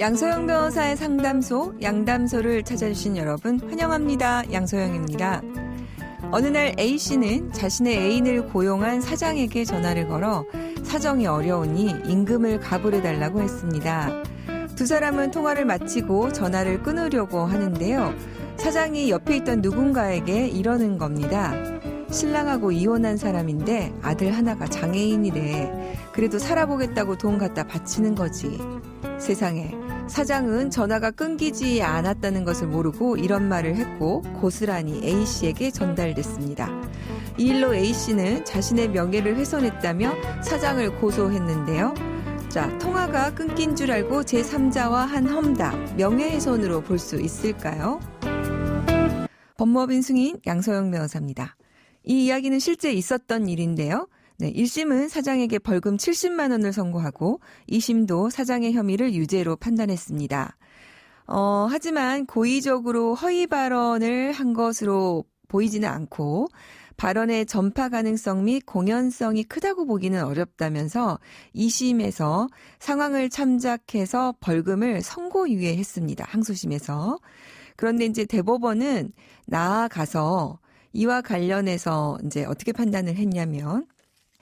양소영 변호사의 상담소, 양담소를 찾아주신 여러분 환영합니다. 양소영입니다. 어느 날 A씨는 자신의 애인을 고용한 사장에게 전화를 걸어 사정이 어려우니 임금을 가불해달라고 했습니다. 두 사람은 통화를 마치고 전화를 끊으려고 하는데요. 사장이 옆에 있던 누군가에게 이러는 겁니다. 신랑하고 이혼한 사람인데 아들 하나가 장애인이래. 그래도 살아보겠다고 돈 갖다 바치는 거지. 세상에 사장은 전화가 끊기지 않았다는 것을 모르고 이런 말을 했고 고스란히 A씨에게 전달됐습니다. 이 일로 A씨는 자신의 명예를 훼손했다며 사장을 고소했는데요. 자, 통화가 끊긴 줄 알고 제3자와 한 험담, 명예훼손으로 볼 수 있을까요? 법무법인 승인 양서영 변호사입니다. 이 이야기는 실제 있었던 일인데요. 네, 1심은 사장에게 벌금 70만 원을 선고하고 2심도 사장의 혐의를 유죄로 판단했습니다. 어, 하지만 고의적으로 허위 발언을 한 것으로 보이지는 않고 발언의 전파 가능성 및 공연성이 크다고 보기는 어렵다면서 2심에서 상황을 참작해서 벌금을 선고유예했습니다. 항소심에서. 그런데 이제 대법원은 나아가서 이와 관련해서 이제 어떻게 판단을 했냐면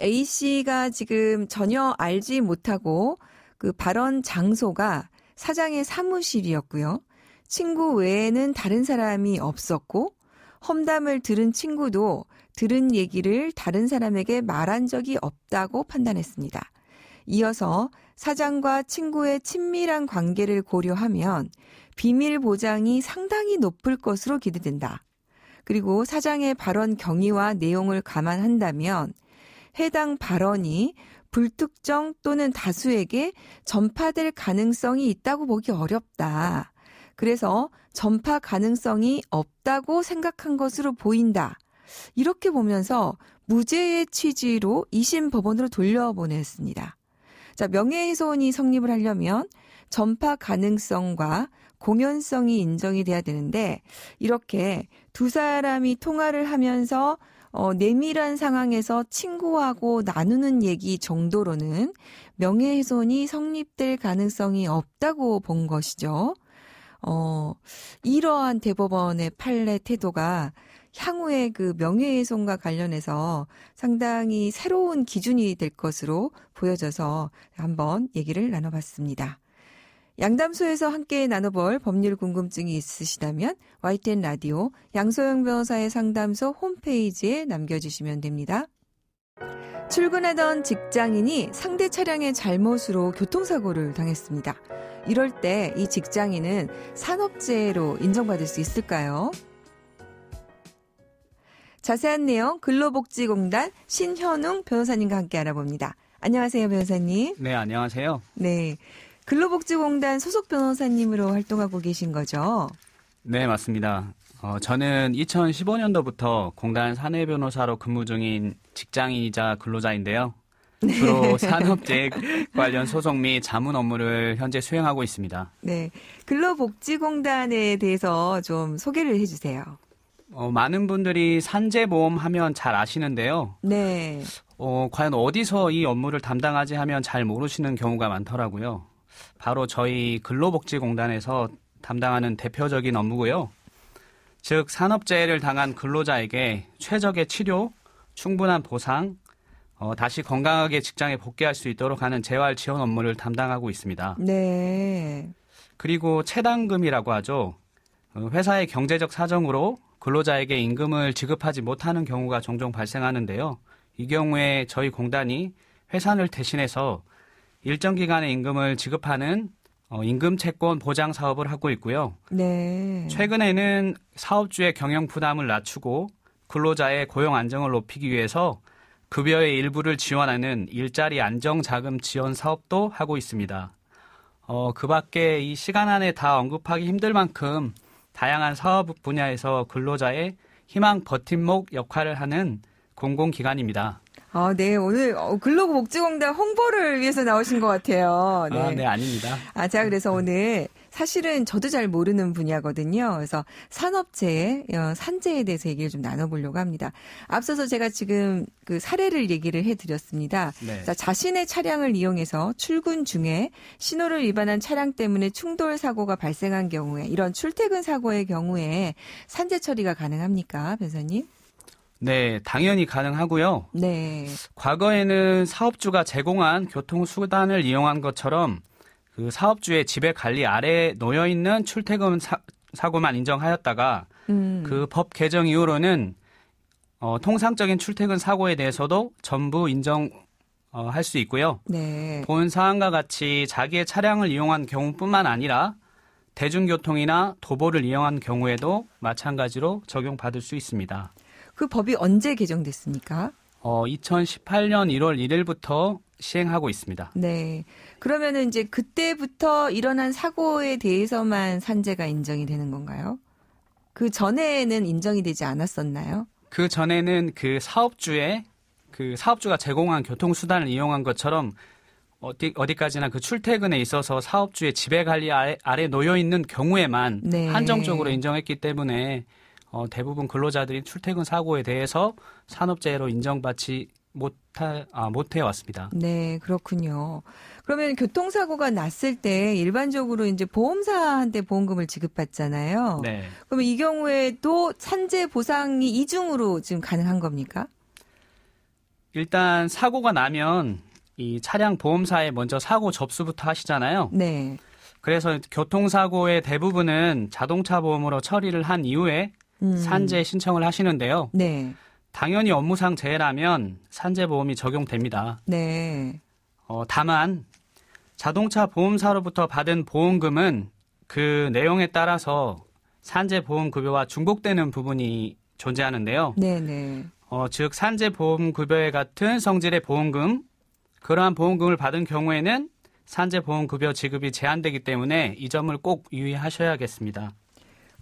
A 씨가 지금 전혀 알지 못하고 그 발언 장소가 사장의 사무실이었고요. 친구 외에는 다른 사람이 없었고 험담을 들은 친구도 들은 얘기를 다른 사람에게 말한 적이 없다고 판단했습니다. 이어서 사장과 친구의 친밀한 관계를 고려하면 비밀 보장이 상당히 높을 것으로 기대된다. 그리고 사장의 발언 경위와 내용을 감안한다면 해당 발언이 불특정 또는 다수에게 전파될 가능성이 있다고 보기 어렵다. 그래서 전파 가능성이 없다고 생각한 것으로 보인다. 이렇게 보면서 무죄의 취지로 2심 법원으로 돌려보냈습니다. 자, 명예훼손이 성립을 하려면 전파 가능성과 공연성이 인정이 돼야 되는데 이렇게 두 사람이 통화를 하면서 어, 내밀한 상황에서 친구하고 나누는 얘기 정도로는 명예훼손이 성립될 가능성이 없다고 본 것이죠. 어, 이러한 대법원의 판례 태도가 향후에 그 명예훼손과 관련해서 상당히 새로운 기준이 될 것으로 보여져서 한번 얘기를 나눠봤습니다. 양담소에서 함께 나눠볼 법률 궁금증이 있으시다면 YTN 라디오 양소영 변호사의 상담소 홈페이지에 남겨주시면 됩니다. 출근하던 직장인이 상대 차량의 잘못으로 교통사고를 당했습니다. 이럴 때 이 직장인은 산업재해로 인정받을 수 있을까요? 자세한 내용 근로복지공단 신현웅 변호사님과 함께 알아봅니다. 안녕하세요, 변호사님. 네, 안녕하세요. 네. 근로복지공단 소속 변호사님으로 활동하고 계신 거죠? 네, 맞습니다. 어, 저는 2015년도부터 공단 사내 변호사로 근무 중인 직장인이자 근로자인데요. 네. 주로 산업재해 관련 소속 및 자문 업무를 현재 수행하고 있습니다. 네. 근로복지공단에 대해서 좀 소개를 해주세요. 어, 많은 분들이 산재보험 하면 잘 아시는데요. 네. 어, 과연 어디서 이 업무를 담당하지 하면 잘 모르시는 경우가 많더라고요. 바로 저희 근로복지공단에서 담당하는 대표적인 업무고요. 즉 산업재해를 당한 근로자에게 최적의 치료, 충분한 보상, 어, 다시 건강하게 직장에 복귀할 수 있도록 하는 재활 지원 업무를 담당하고 있습니다. 네. 그리고 체당금이라고 하죠. 어, 회사의 경제적 사정으로 근로자에게 임금을 지급하지 못하는 경우가 종종 발생하는데요. 이 경우에 저희 공단이 회산을 대신해서 일정 기간의 임금을 지급하는 어, 임금 채권 보장 사업을 하고 있고요. 네. 최근에는 사업주의 경영 부담을 낮추고 근로자의 고용 안정을 높이기 위해서 급여의 일부를 지원하는 일자리 안정 자금 지원 사업도 하고 있습니다. 어, 그 밖에 이 시간 안에 다 언급하기 힘들 만큼 다양한 사업 분야에서 근로자의 희망 버팀목 역할을 하는 공공기관입니다. 아, 네. 오늘 근로복지공단 어, 홍보를 위해서 나오신 것 같아요. 아, 네. 아, 네, 아닙니다. 아, 제가 그래서 음. 오늘 사실은 저도 잘 모르는 분야거든요. 그래서 산업재해, 어, 산재에 대해서 얘기를 좀 나눠보려고 합니다. 앞서서 제가 지금 그 사례를 얘기를 해드렸습니다. 네. 자, 자신의 차량을 이용해서 출근 중에 신호를 위반한 차량 때문에 충돌 사고가 발생한 경우에 이런 출퇴근 사고의 경우에 산재 처리가 가능합니까, 변사님? 네, 당연히 가능하고요. 네. 과거에는 사업주가 제공한 교통수단을 이용한 것처럼 그 사업주의 지배 관리 아래에 놓여 있는 출퇴근 사, 고만 인정하였다가 음. 그법 개정 이후로는 어, 통상적인 출퇴근 사고에 대해서도 전부 인정 어, 할 수 있고요. 네. 본 사안과 같이 자기의 차량을 이용한 경우뿐만 아니라 대중교통이나 도보를 이용한 경우에도 마찬가지로 적용받을 수 있습니다. 그 법이 언제 개정됐습니까? 어, 2018년 1월 1일부터 시행하고 있습니다. 네. 그러면은 이제 그때부터 일어난 사고에 대해서만 산재가 인정이 되는 건가요? 그 전에는 인정이 되지 않았었나요? 그 전에는 그 사업주의 그 사업주가 제공한 교통수단을 이용한 것처럼 어디, 어디까지나 그 출퇴근에 있어서 사업주의 지배 관리 아래, 아래 놓여 있는 경우에만 네. 한정적으로 인정했기 때문에 어, 대부분 근로자들이 출퇴근 사고에 대해서 산업재해로 인정받지 못하, 아, 해 왔습니다. 네, 그렇군요. 그러면 교통사고가 났을 때 일반적으로 이제 보험사한테 보험금을 지급받잖아요. 네. 그러면 이 경우에도 산재 보상이 이중으로 지금 가능한 겁니까? 일단 사고가 나면 이 차량 보험사에 먼저 사고 접수부터 하시잖아요. 네. 그래서 교통사고의 대부분은 자동차 보험으로 처리를 한 이후에 음. 산재 신청을 하시는데요. 네. 당연히 업무상 재해라면 산재보험이 적용됩니다. 네. 어, 다만 자동차 보험사로부터 받은 보험금은 그 내용에 따라서 산재보험급여와 중복되는 부분이 존재하는데요. 네네. 네. 어, 즉 산재보험급여에 같은 성질의 보험금, 그러한 보험금을 받은 경우에는 산재보험급여 지급이 제한되기 때문에 이 점을 꼭 유의하셔야겠습니다.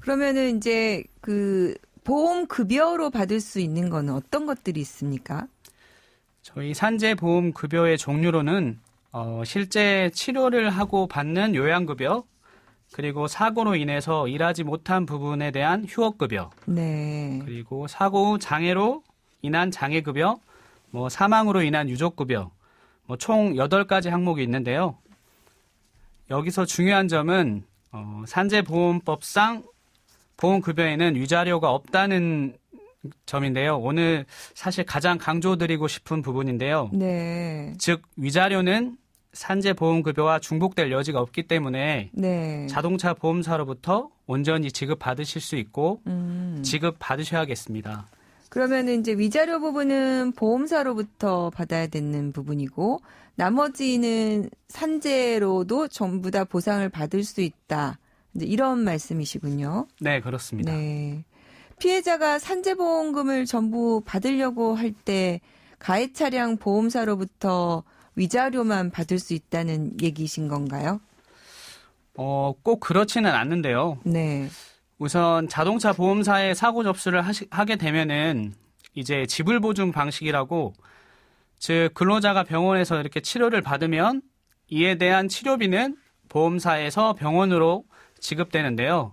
그러면은 이제 그 보험 급여로 받을 수 있는 거는 어떤 것들이 있습니까? 저희 산재 보험 급여의 종류로는 어, 실제 치료를 하고 받는 요양급여 그리고 사고로 인해서 일하지 못한 부분에 대한 휴업급여 네. 그리고 사고 후 장애로 인한 장애급여 뭐 사망으로 인한 유족급여 뭐총여 가지 항목이 있는데요. 여기서 중요한 점은 어, 산재보험법상 보험급여에는 위자료가 없다는 점인데요. 오늘 사실 가장 강조드리고 싶은 부분인데요. 네. 즉 위자료는 산재 보험급여와 중복될 여지가 없기 때문에 네. 자동차 보험사로부터 온전히 지급받으실 수 있고 음. 지급받으셔야겠습니다. 그러면 이제 위자료 부분은 보험사로부터 받아야 되는 부분이고 나머지는 산재로도 전부 다 보상을 받을 수 있다. 이제 이런 말씀이시군요. 네, 그렇습니다. 네. 피해자가 산재보험금을 전부 받으려고 할 때 가해 차량 보험사로부터 위자료만 받을 수 있다는 얘기이신 건가요? 어, 꼭 그렇지는 않는데요. 네. 우선 자동차 보험사에 사고 접수를 하시, 하게 되면은 이제 지불 보증 방식이라고 즉 근로자가 병원에서 이렇게 치료를 받으면 이에 대한 치료비는 보험사에서 병원으로 지급되는데요.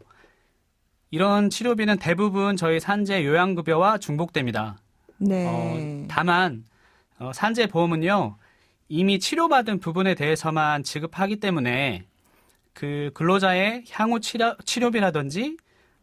이런 치료비는 대부분 저희 산재 요양급여와 중복됩니다. 네. 어, 다만 어, 산재 보험은요 이미 치료받은 부분에 대해서만 지급하기 때문에 그 근로자의 향후 치료, 치료비라든지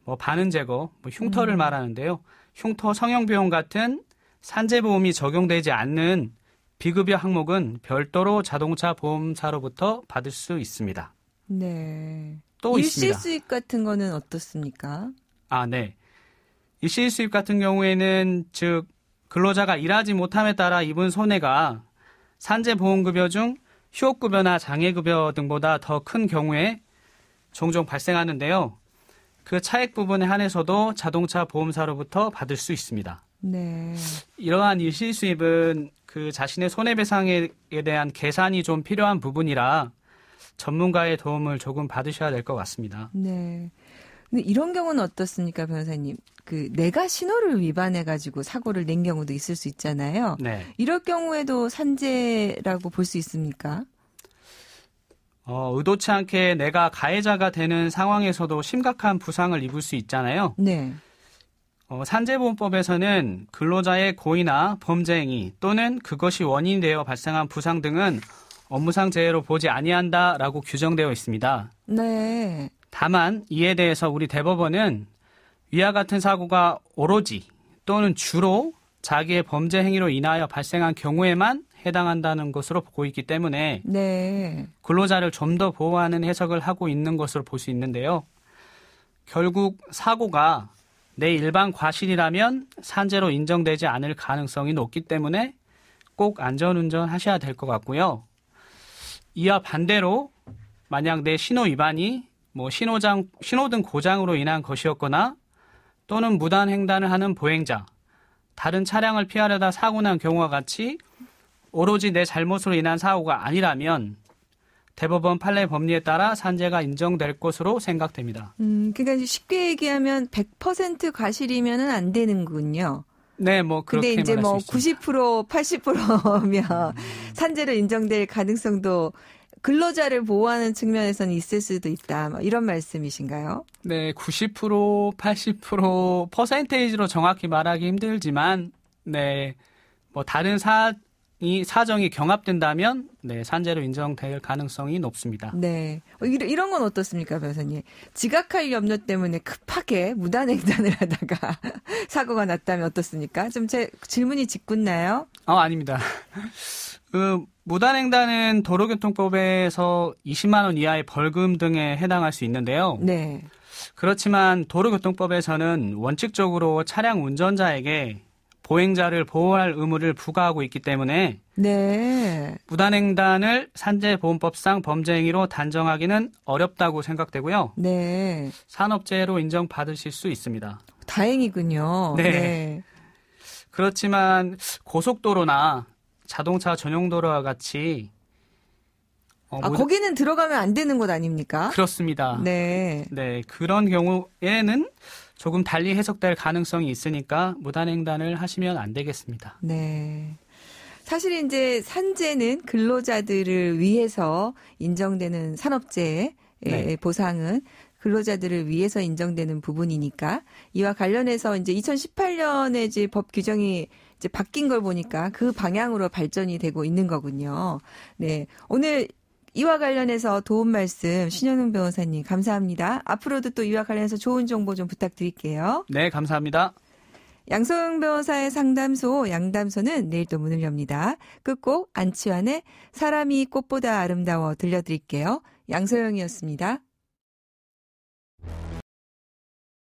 뭐 반은 제거, 뭐 흉터를 음. 말하는데요. 흉터 성형 비용 같은 산재 보험이 적용되지 않는 비급여 항목은 별도로 자동차 보험사로부터 받을 수 있습니다. 네. 또 일시 있습니다. 수입 같은 거는 어떻습니까? 아, 네. 일시 수입 같은 경우에는 즉 근로자가 일하지 못함에 따라 입은 손해가 산재 보험급여 중 휴업급여나 장애급여 등보다 더 큰 경우에 종종 발생하는데요. 그 차액 부분에 한해서도 자동차 보험사로부터 받을 수 있습니다. 네. 이러한 일시 수입은 그 자신의 손해배상에 대한 계산이 좀 필요한 부분이라 전문가의 도움을 조금 받으셔야 될 것 같습니다. 네. 근데 이런 경우는 어떻습니까, 변호사님? 그 내가 신호를 위반해 가지고 사고를 낸 경우도 있을 수 있잖아요. 네. 이럴 경우에도 산재라고 볼 수 있습니까? 어, 의도치 않게 내가 가해자가 되는 상황에서도 심각한 부상을 입을 수 있잖아요. 네. 어, 산재보험법에서는 근로자의 고의나 범죄 행위 또는 그것이 원인이 되어 발생한 부상 등은 업무상 재해로 보지 아니한다라고 규정되어 있습니다. 네. 다만 이에 대해서 우리 대법원은 위와 같은 사고가 오로지 또는 주로 자기의 범죄 행위로 인하여 발생한 경우에만 해당한다는 것으로 보고 있기 때문에 네. 근로자를 좀 더 보호하는 해석을 하고 있는 것으로 볼 수 있는데요. 결국 사고가 내 일반 과실이라면 산재로 인정되지 않을 가능성이 높기 때문에 꼭 안전운전 하셔야 될 것 같고요. 이와 반대로 만약 내 신호 위반이 뭐 신호장, 신호등 고장으로 인한 것이었거나 또는 무단 횡단을 하는 보행자, 다른 차량을 피하려다 사고 난 경우와 같이 오로지 내 잘못으로 인한 사고가 아니라면 대법원 판례 법리에 따라 산재가 인정될 것으로 생각됩니다. 음, 그러니까 쉽게 얘기하면 100%과실이면안 되는군요. 네, 뭐 그렇게 근데 이제 뭐90% 80%면 음. 산재로 인정될 가능성도 근로자를 보호하는 측면에서는 있을 수도 있다. 뭐 이런 말씀이신가요? 네, 90% 80% 퍼센테이지로 정확히 말하기 힘들지만 네. 뭐 다른 사이 사정이 경합된다면 네, 산재로 인정될 가능성이 높습니다. 네. 어, 이런 건 어떻습니까, 변호사님? 지각할 염려 때문에 급하게 무단횡단을 하다가 사고가 났다면 어떻습니까? 좀 제 질문이 짓궂나요? 어, 아닙니다. 그 무단횡단은 도로교통법에서 20만 원 이하의 벌금 등에 해당할 수 있는데요. 네. 그렇지만 도로교통법에서는 원칙적으로 차량 운전자에게 보행자를 보호할 의무를 부과하고 있기 때문에 네. 무단횡단을 산재보험법상 범죄행위로 단정하기는 어렵다고 생각되고요. 네. 산업재해로 인정받으실 수 있습니다. 다행이군요. 네. 네. 그렇지만 고속도로나 자동차 전용도로와 같이 어, 아, 모두... 거기는 들어가면 안 되는 곳 아닙니까? 그렇습니다. 네. 네. 그런 경우에는 조금 달리 해석될 가능성이 있으니까 무단횡단을 하시면 안 되겠습니다. 네. 사실 이제 산재는 근로자들을 위해서 인정되는 산업재해 예, 네. 보상은 근로자들을 위해서 인정되는 부분이니까 이와 관련해서 이제 2018년에 이제 법 규정이 이제 바뀐 걸 보니까 그 방향으로 발전이 되고 있는 거군요. 네. 오늘 이와 관련해서 도움 말씀 신현웅 변호사님 감사합니다. 앞으로도 또 이와 관련해서 좋은 정보 좀 부탁드릴게요. 네, 감사합니다. 양소영 변호사의 상담소 양담소는 내일 또 문을 엽니다. 끝곡 안치환의 사람이 꽃보다 아름다워 들려드릴게요. 양소영이었습니다.